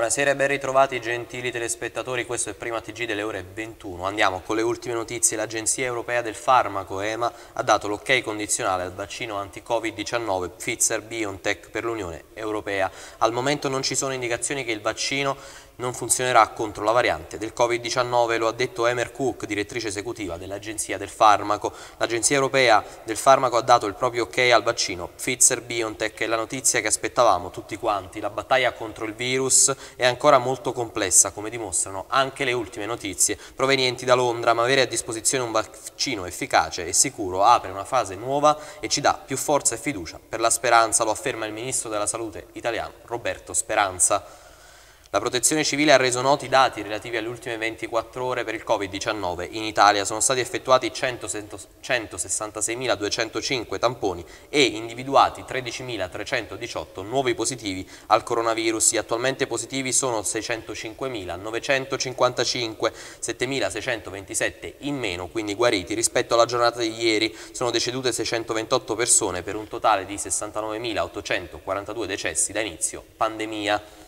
Buonasera e ben ritrovati gentili telespettatori, questo è il primo TG delle ore 21. Andiamo con le ultime notizie. L'Agenzia Europea del Farmaco, EMA, ha dato l'ok ok condizionale al vaccino anti-Covid-19 Pfizer-BioNTech per l'Unione Europea. Al momento non ci sono indicazioni che il vaccino non funzionerà contro la variante del Covid-19, lo ha detto Emer Cook, direttrice esecutiva dell'Agenzia del Farmaco. L'Agenzia Europea del Farmaco ha dato il proprio ok al vaccino Pfizer-BioNTech, è la notizia che aspettavamo tutti quanti. La battaglia contro il virus è ancora molto complessa, come dimostrano anche le ultime notizie provenienti da Londra, ma avere a disposizione un vaccino efficace e sicuro apre una fase nuova e ci dà più forza e fiducia per la speranza, lo afferma il Ministro della Salute italiano Roberto Speranza. La protezione civile ha reso noti i dati relativi alle ultime 24 ore per il Covid-19. In Italia sono stati effettuati 166.205 tamponi e individuati 13.318 nuovi positivi al coronavirus. Gli attualmente positivi sono 605.955, 7.627 in meno, quindi guariti rispetto alla giornata di ieri. Sono decedute 628 persone per un totale di 69.842 decessi da inizio pandemia.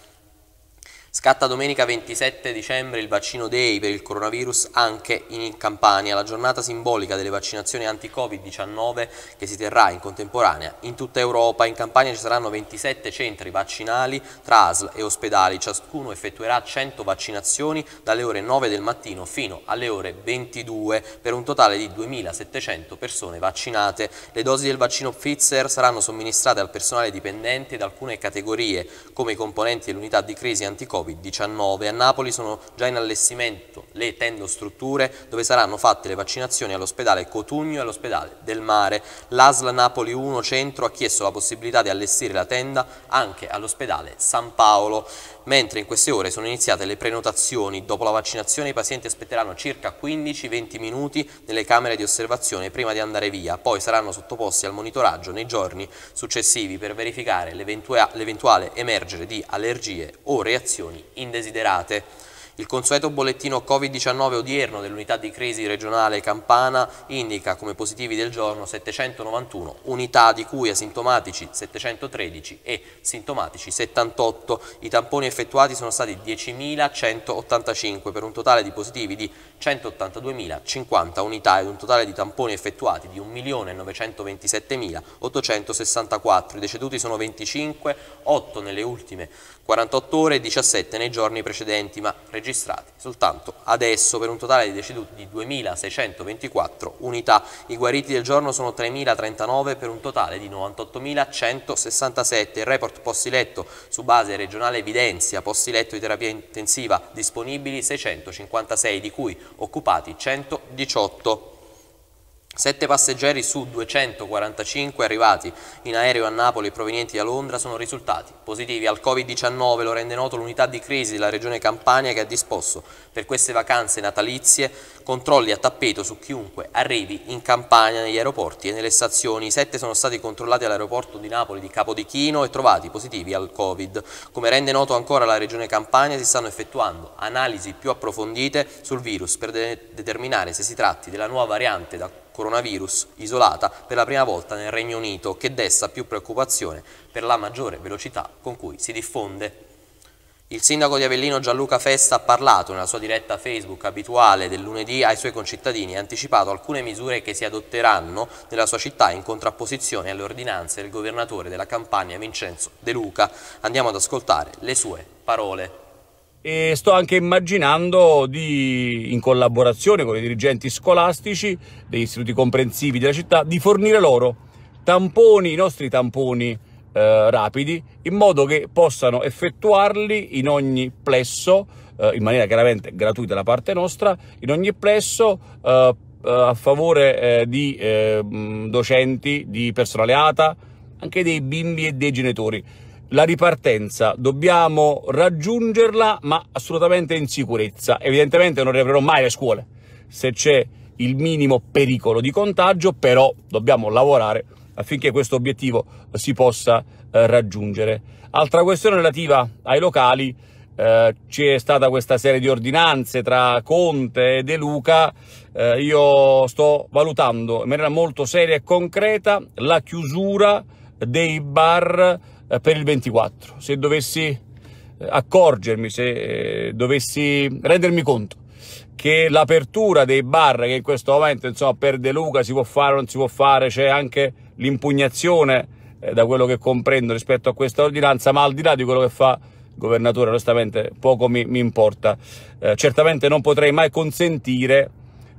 Scatta domenica 27 dicembre il vaccino day per il coronavirus anche in Campania, la giornata simbolica delle vaccinazioni anti-Covid-19 che si terrà in contemporanea in tutta Europa. In Campania ci saranno 27 centri vaccinali tra ASL e ospedali, ciascuno effettuerà 100 vaccinazioni dalle ore 9 del mattino fino alle ore 22 per un totale di 2.700 persone vaccinate. Le dosi del vaccino Pfizer saranno somministrate al personale dipendente ed alcune categorie come i componenti dell'unità di crisi anti-Covid Covid-19, a Napoli sono già in allestimento le tendostrutture dove saranno fatte le vaccinazioni all'ospedale Cotugno e all'ospedale del Mare. L'ASL Napoli 1 Centro ha chiesto la possibilità di allestire la tenda anche all'ospedale San Paolo mentre in queste ore sono iniziate le prenotazioni. Dopo la vaccinazione i pazienti aspetteranno circa 15-20 minuti nelle camere di osservazione prima di andare via, poi saranno sottoposti al monitoraggio nei giorni successivi per verificare l'eventuale emergere di allergie o reazioni indesiderate. Il consueto bollettino Covid-19 odierno dell'unità di crisi regionale Campana indica come positivi del giorno 791 unità di cui asintomatici 713 e sintomatici 78. I tamponi effettuati sono stati 10.185 per un totale di positivi di 182.050 unità ed un totale di tamponi effettuati di 1.927.864. I deceduti sono 25, 8 nelle ultime 48 ore e 17 nei giorni precedenti ma registrati registrati soltanto adesso per un totale di deceduti di 2.624 unità. I guariti del giorno sono 3.039 per un totale di 98.167. Il report posti letto su base regionale evidenzia posti letto di terapia intensiva disponibili 656, di cui occupati 118. Sette passeggeri su 245 arrivati in aereo a Napoli provenienti da Londra sono risultati positivi al Covid-19, lo rende noto l'unità di crisi della regione Campania che ha disposto per queste vacanze natalizie controlli a tappeto su chiunque arrivi in Campania negli aeroporti e nelle stazioni. I sette sono stati controllati all'aeroporto di Napoli di Capodichino e trovati positivi al Covid. Come rende noto ancora la regione Campania si stanno effettuando analisi più approfondite sul virus per de determinare se si tratti della nuova variante da coronavirus isolata per la prima volta nel Regno Unito, che desta più preoccupazione per la maggiore velocità con cui si diffonde. Il sindaco di Avellino Gianluca Festa ha parlato nella sua diretta Facebook abituale del lunedì ai suoi concittadini e ha anticipato alcune misure che si adotteranno nella sua città in contrapposizione alle ordinanze del governatore della Campania Vincenzo De Luca. Andiamo ad ascoltare le sue parole e sto anche immaginando di, in collaborazione con i dirigenti scolastici degli istituti comprensivi della città di fornire loro tamponi, i nostri tamponi eh, rapidi in modo che possano effettuarli in ogni plesso eh, in maniera chiaramente gratuita da parte nostra in ogni plesso eh, eh a favore eh, di eh, docenti, di personale ATA anche dei bimbi e dei genitori la ripartenza, dobbiamo raggiungerla ma assolutamente in sicurezza. Evidentemente non riaprirò mai le scuole se c'è il minimo pericolo di contagio, però dobbiamo lavorare affinché questo obiettivo si possa eh, raggiungere. Altra questione relativa ai locali, eh, c'è stata questa serie di ordinanze tra Conte e De Luca, eh, io sto valutando in maniera molto seria e concreta la chiusura dei bar eh, per il 24, se dovessi eh, accorgermi, se eh, dovessi rendermi conto che l'apertura dei bar che in questo momento insomma per De Luca si può fare o non si può fare, c'è anche l'impugnazione eh, da quello che comprendo rispetto a questa ordinanza, ma al di là di quello che fa il governatore, onestamente poco mi, mi importa. Eh, certamente non potrei mai consentire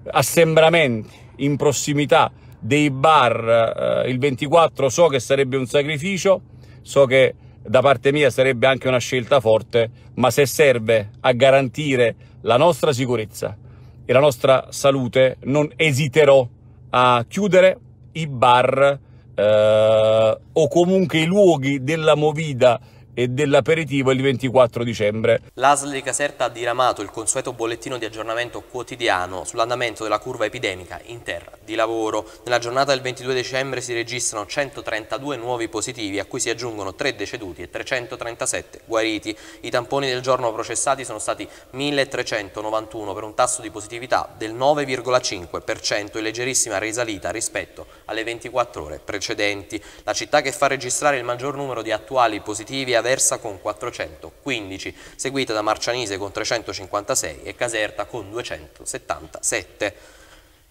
assembramenti in prossimità dei bar eh, il 24, so che sarebbe un sacrificio, So che da parte mia sarebbe anche una scelta forte, ma se serve a garantire la nostra sicurezza e la nostra salute, non esiterò a chiudere i bar eh, o comunque i luoghi della movida e dell'aperitivo il 24 dicembre. L'ASL di Caserta ha diramato il consueto bollettino di aggiornamento quotidiano sull'andamento della curva epidemica in terra di lavoro. Nella giornata del 22 dicembre si registrano 132 nuovi positivi, a cui si aggiungono 3 deceduti e 337 guariti. I tamponi del giorno processati sono stati 1391 per un tasso di positività del 9,5% e leggerissima risalita rispetto alle 24 ore precedenti. La città che fa registrare il maggior numero di attuali positivi è Aversa con 415, seguita da Marcianise con 356 e Caserta con 277.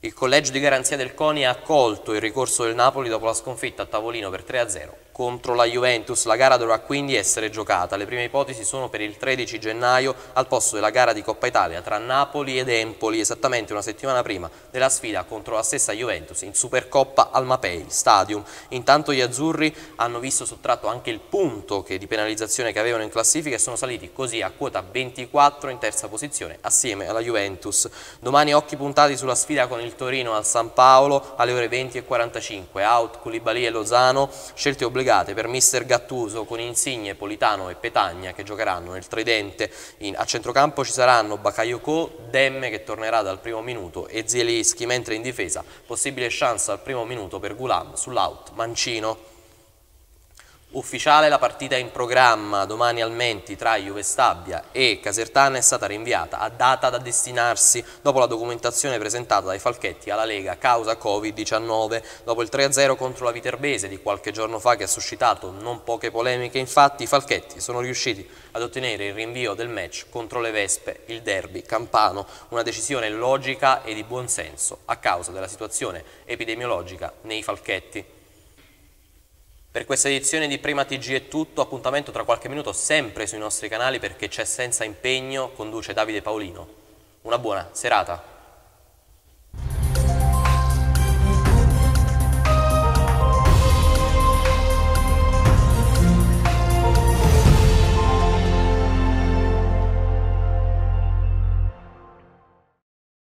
Il collegio di garanzia del CONI ha accolto il ricorso del Napoli dopo la sconfitta a tavolino per 3-0 contro la Juventus. La gara dovrà quindi essere giocata. Le prime ipotesi sono per il 13 gennaio al posto della gara di Coppa Italia tra Napoli ed Empoli, esattamente una settimana prima della sfida contro la stessa Juventus in Supercoppa al Mapei Stadium. Intanto gli azzurri hanno visto sottratto anche il punto di penalizzazione che avevano in classifica e sono saliti così a quota 24 in terza posizione assieme alla Juventus. Domani occhi puntati sulla sfida con il Torino al San Paolo alle ore 20 e 45. Out, Culibali e Lozano, scelte obbligatorie collegate per mister Gattuso con Insigne, Politano e Petagna che giocheranno nel tridente. In, a centrocampo ci saranno Bakayoko, Demme che tornerà dal primo minuto e Zielinski, mentre in difesa possibile chance al primo minuto per Gulam sull'out Mancino. Ufficiale la partita in programma domani al Menti tra Juve Stabia e Casertana è stata rinviata a data da destinarsi dopo la documentazione presentata dai Falchetti alla Lega causa Covid-19. Dopo il 3-0 contro la Viterbese di qualche giorno fa che ha suscitato non poche polemiche, infatti i Falchetti sono riusciti ad ottenere il rinvio del match contro le Vespe, il derby campano, una decisione logica e di buon senso a causa della situazione epidemiologica nei Falchetti. Per questa edizione di Prima TG è tutto, appuntamento tra qualche minuto sempre sui nostri canali perché c'è senza impegno, conduce Davide Paolino. Una buona serata.